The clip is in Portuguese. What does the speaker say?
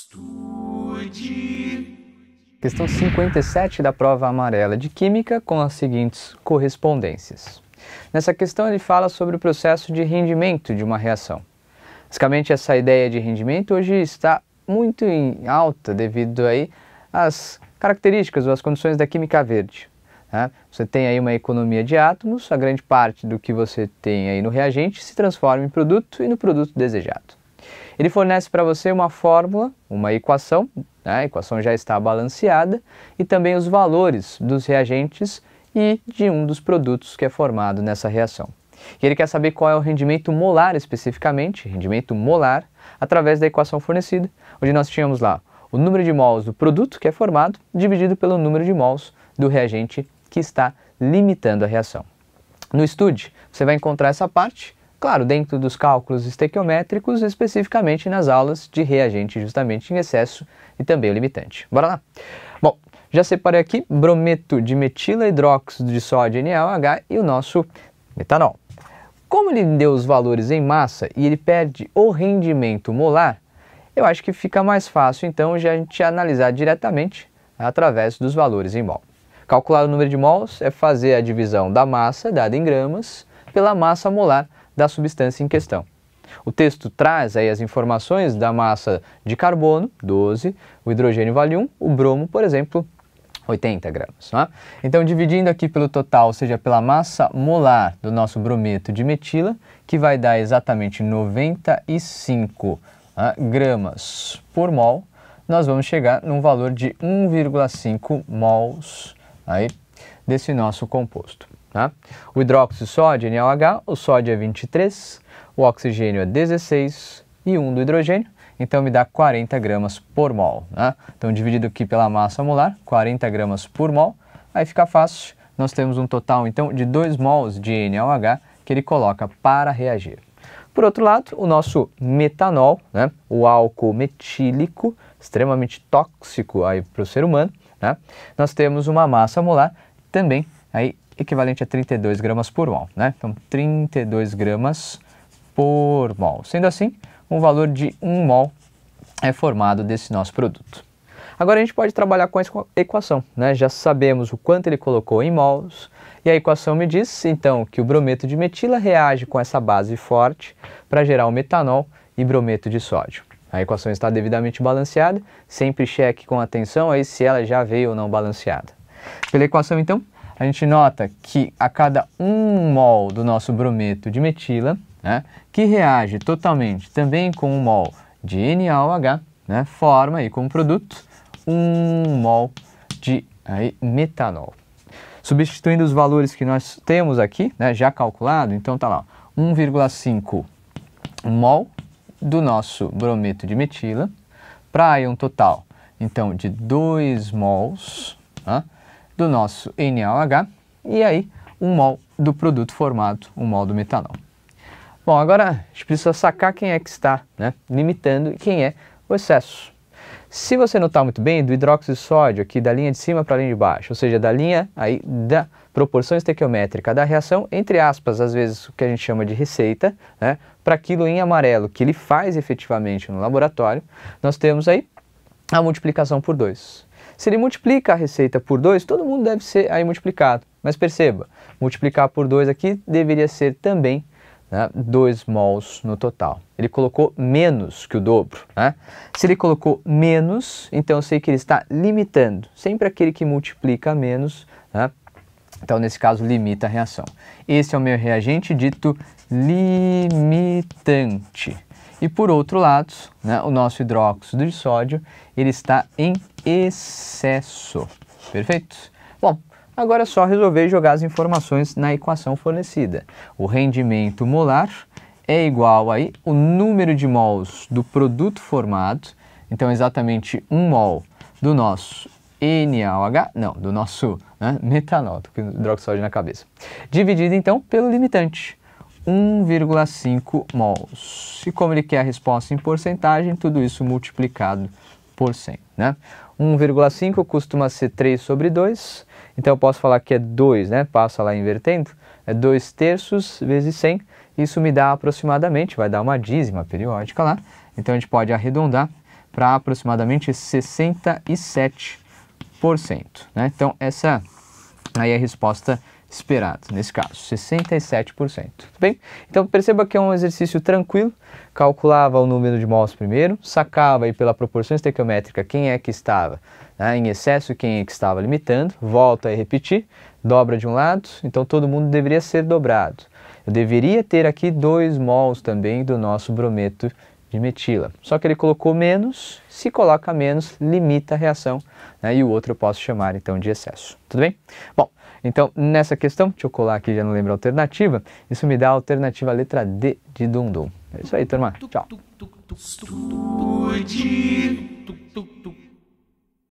Estude. Questão 57 da prova amarela de Química com as seguintes correspondências. Nessa questão, ele fala sobre o processo de rendimento de uma reação. Basicamente, essa ideia de rendimento hoje está muito em alta devido aí às características ou às condições da química verde. Né? Você tem aí uma economia de átomos, a grande parte do que você tem aí no reagente se transforma em produto e no produto desejado. Ele fornece para você uma fórmula, uma equação, né? a equação já está balanceada, e também os valores dos reagentes e de um dos produtos que é formado nessa reação. E ele quer saber qual é o rendimento molar especificamente, rendimento molar, através da equação fornecida, onde nós tínhamos lá o número de mols do produto que é formado dividido pelo número de mols do reagente que está limitando a reação. No estude, você vai encontrar essa parte Claro, dentro dos cálculos estequiométricos, especificamente nas aulas de reagente justamente em excesso e também o limitante. Bora lá? Bom, já separei aqui brometo de metila hidróxido de sódio NaOH e o nosso metanol. Como ele deu os valores em massa e ele perde o rendimento molar, eu acho que fica mais fácil então já a gente analisar diretamente através dos valores em mol. Calcular o número de mols é fazer a divisão da massa dada em gramas pela massa molar da substância em questão. O texto traz aí as informações da massa de carbono, 12, o hidrogênio vale 1, o bromo, por exemplo, 80 gramas. Né? Então, dividindo aqui pelo total, ou seja, pela massa molar do nosso brometo de metila, que vai dar exatamente 95 né, gramas por mol, nós vamos chegar num valor de 1,5 mols aí desse nosso composto. Tá? O hidróxido de sódio, NaOH, o sódio é 23, o oxigênio é 16 e 1 do hidrogênio, então me dá 40 gramas por mol. Tá? Então, dividido aqui pela massa molar, 40 gramas por mol, aí fica fácil. Nós temos um total, então, de 2 mols de NaOH que ele coloca para reagir. Por outro lado, o nosso metanol, né? o álcool metílico, extremamente tóxico para o ser humano, né? nós temos uma massa molar também aí equivalente a 32 gramas por mol, né? Então 32 gramas por mol. Sendo assim, um valor de 1 mol é formado desse nosso produto. Agora a gente pode trabalhar com a equação, né? Já sabemos o quanto ele colocou em mols, e a equação me diz, então, que o brometo de metila reage com essa base forte para gerar o metanol e brometo de sódio. A equação está devidamente balanceada, sempre cheque com atenção aí se ela já veio ou não balanceada. Pela equação, então, a gente nota que a cada 1 mol do nosso brometo de metila, né, que reage totalmente também com 1 mol de NaOH, né, forma aí como produto 1 mol de aí, metanol. Substituindo os valores que nós temos aqui, né, já calculado, então tá lá, 1,5 mol do nosso brometo de metila para um total, então, de 2 mols, né, do nosso NaOH e aí um mol do produto formado, um mol do metanol. Bom, agora a gente precisa sacar quem é que está né, limitando e quem é o excesso. Se você notar tá muito bem, do hidróxido de sódio aqui da linha de cima para a linha de baixo, ou seja, da linha aí da proporção estequiométrica da reação, entre aspas, às vezes o que a gente chama de receita, né, para aquilo em amarelo que ele faz efetivamente no laboratório, nós temos aí a multiplicação por 2. Se ele multiplica a receita por 2, todo mundo deve ser aí multiplicado. Mas perceba, multiplicar por 2 aqui deveria ser também 2 né, mols no total. Ele colocou menos que o dobro. Né? Se ele colocou menos, então eu sei que ele está limitando. Sempre aquele que multiplica menos, né? então nesse caso limita a reação. Esse é o meu reagente dito limitante. E por outro lado, né, o nosso hidróxido de sódio ele está em excesso. Perfeito? Bom, agora é só resolver jogar as informações na equação fornecida. O rendimento molar é igual aí o número de mols do produto formado, então exatamente um mol do nosso NaOH, não, do nosso né, metanol, tô com hidroxódio na cabeça, dividido então pelo limitante, 1,5 mols. E como ele quer a resposta em porcentagem, tudo isso multiplicado 2%. Né? 1,5 costuma ser 3 sobre 2, então eu posso falar que é 2, né? passa lá invertendo, é 2 terços vezes 100, isso me dá aproximadamente, vai dar uma dízima periódica lá, então a gente pode arredondar para aproximadamente 67%. Né? Então essa aí é a resposta esperado, nesse caso, 67%. Bem, então perceba que é um exercício tranquilo, calculava o número de mols primeiro, sacava aí pela proporção estequiométrica quem é que estava né, em excesso e quem é que estava limitando, volta e repetir, dobra de um lado, então todo mundo deveria ser dobrado. Eu deveria ter aqui 2 mols também do nosso brometo de metila. Só que ele colocou menos, se coloca menos, limita a reação, né, e o outro eu posso chamar então de excesso. Tudo bem? Bom, então, nessa questão, deixa eu colar aqui, já não lembro a alternativa, isso me dá a alternativa letra D de dundum. É isso aí, turma. Tchau.